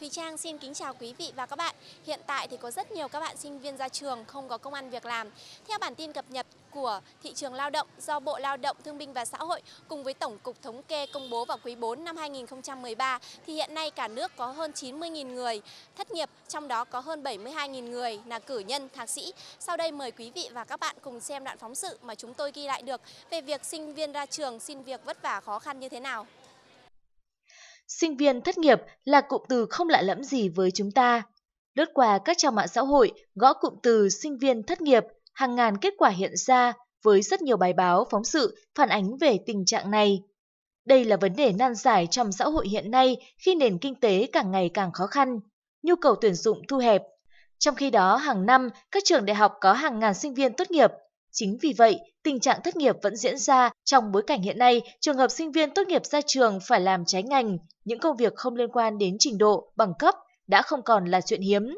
Thùy Trang xin kính chào quý vị và các bạn. Hiện tại thì có rất nhiều các bạn sinh viên ra trường không có công ăn việc làm. Theo bản tin cập nhật của thị trường lao động do Bộ Lao động Thương binh và Xã hội cùng với Tổng cục Thống kê công bố vào quý 4 năm 2013 thì hiện nay cả nước có hơn 90.000 người thất nghiệp, trong đó có hơn 72.000 người là cử nhân, thạc sĩ. Sau đây mời quý vị và các bạn cùng xem đoạn phóng sự mà chúng tôi ghi lại được về việc sinh viên ra trường xin việc vất vả khó khăn như thế nào sinh viên thất nghiệp là cụm từ không lạ lẫm gì với chúng ta. Lướt qua các trang mạng xã hội, gõ cụm từ sinh viên thất nghiệp, hàng ngàn kết quả hiện ra với rất nhiều bài báo phóng sự phản ánh về tình trạng này. Đây là vấn đề nan giải trong xã hội hiện nay khi nền kinh tế càng ngày càng khó khăn, nhu cầu tuyển dụng thu hẹp. Trong khi đó, hàng năm, các trường đại học có hàng ngàn sinh viên tốt nghiệp Chính vì vậy, tình trạng thất nghiệp vẫn diễn ra trong bối cảnh hiện nay trường hợp sinh viên tốt nghiệp ra trường phải làm trái ngành, những công việc không liên quan đến trình độ, bằng cấp đã không còn là chuyện hiếm.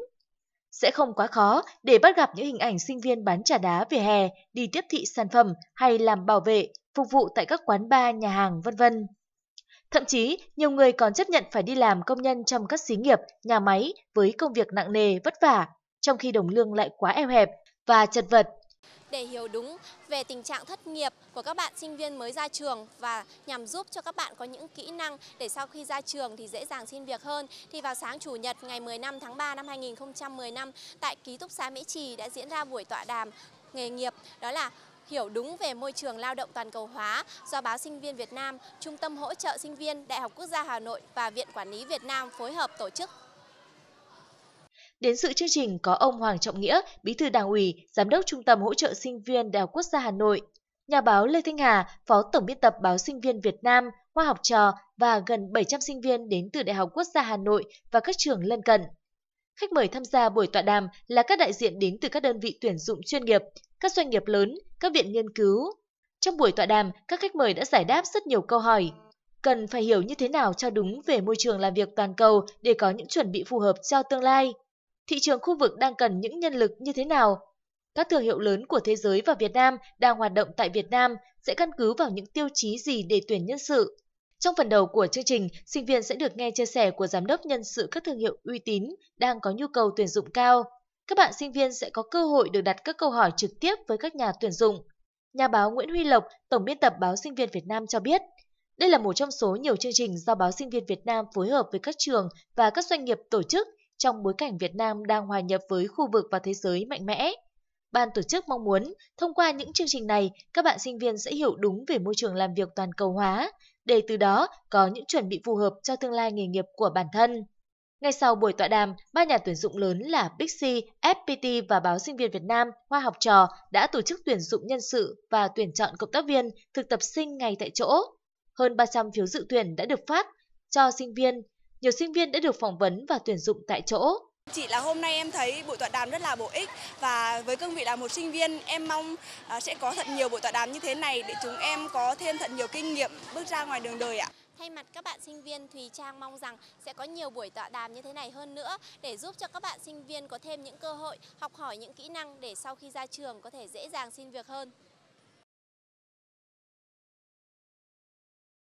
Sẽ không quá khó để bắt gặp những hình ảnh sinh viên bán trà đá về hè, đi tiếp thị sản phẩm hay làm bảo vệ, phục vụ tại các quán bar, nhà hàng, vân vân. Thậm chí, nhiều người còn chấp nhận phải đi làm công nhân trong các xí nghiệp, nhà máy với công việc nặng nề, vất vả, trong khi đồng lương lại quá eo hẹp và chật vật để hiểu đúng về tình trạng thất nghiệp của các bạn sinh viên mới ra trường và nhằm giúp cho các bạn có những kỹ năng để sau khi ra trường thì dễ dàng xin việc hơn. Thì vào sáng Chủ nhật ngày 15 tháng 3 năm 2015 tại ký túc xá Mỹ Trì đã diễn ra buổi tọa đàm nghề nghiệp đó là hiểu đúng về môi trường lao động toàn cầu hóa do báo Sinh viên Việt Nam, Trung tâm hỗ trợ sinh viên Đại học Quốc gia Hà Nội và Viện Quản lý Việt Nam phối hợp tổ chức Đến sự chương trình có ông Hoàng Trọng Nghĩa, Bí thư Đảng ủy, Giám đốc Trung tâm Hỗ trợ Sinh viên Đại học Quốc gia Hà Nội, nhà báo Lê Thanh Hà, Phó Tổng biên tập báo Sinh viên Việt Nam, khoa học trò và gần 700 sinh viên đến từ Đại học Quốc gia Hà Nội và các trường lân cận. Khách mời tham gia buổi tọa đàm là các đại diện đến từ các đơn vị tuyển dụng chuyên nghiệp, các doanh nghiệp lớn, các viện nghiên cứu. Trong buổi tọa đàm, các khách mời đã giải đáp rất nhiều câu hỏi. Cần phải hiểu như thế nào cho đúng về môi trường làm việc toàn cầu để có những chuẩn bị phù hợp cho tương lai thị trường khu vực đang cần những nhân lực như thế nào. Các thương hiệu lớn của thế giới và Việt Nam đang hoạt động tại Việt Nam sẽ căn cứ vào những tiêu chí gì để tuyển nhân sự. Trong phần đầu của chương trình, sinh viên sẽ được nghe chia sẻ của giám đốc nhân sự các thương hiệu uy tín đang có nhu cầu tuyển dụng cao. Các bạn sinh viên sẽ có cơ hội được đặt các câu hỏi trực tiếp với các nhà tuyển dụng. Nhà báo Nguyễn Huy Lộc, tổng biên tập báo Sinh viên Việt Nam cho biết, đây là một trong số nhiều chương trình do báo Sinh viên Việt Nam phối hợp với các trường và các doanh nghiệp tổ chức trong bối cảnh Việt Nam đang hòa nhập với khu vực và thế giới mạnh mẽ. Ban tổ chức mong muốn, thông qua những chương trình này, các bạn sinh viên sẽ hiểu đúng về môi trường làm việc toàn cầu hóa, để từ đó có những chuẩn bị phù hợp cho tương lai nghề nghiệp của bản thân. Ngay sau buổi tọa đàm, ba nhà tuyển dụng lớn là Bixi, FPT và Báo Sinh viên Việt Nam, Hoa học trò đã tổ chức tuyển dụng nhân sự và tuyển chọn cộng tác viên, thực tập sinh ngay tại chỗ. Hơn 300 phiếu dự tuyển đã được phát cho sinh viên nhiều sinh viên đã được phỏng vấn và tuyển dụng tại chỗ. Chỉ là hôm nay em thấy buổi tọa đàm rất là bổ ích và với cương vị là một sinh viên em mong à, sẽ có thật nhiều buổi tọa đàm như thế này để chúng em có thêm thật nhiều kinh nghiệm bước ra ngoài đường đời ạ. Thay mặt các bạn sinh viên, Thùy Trang mong rằng sẽ có nhiều buổi tọa đàm như thế này hơn nữa để giúp cho các bạn sinh viên có thêm những cơ hội học hỏi những kỹ năng để sau khi ra trường có thể dễ dàng xin việc hơn.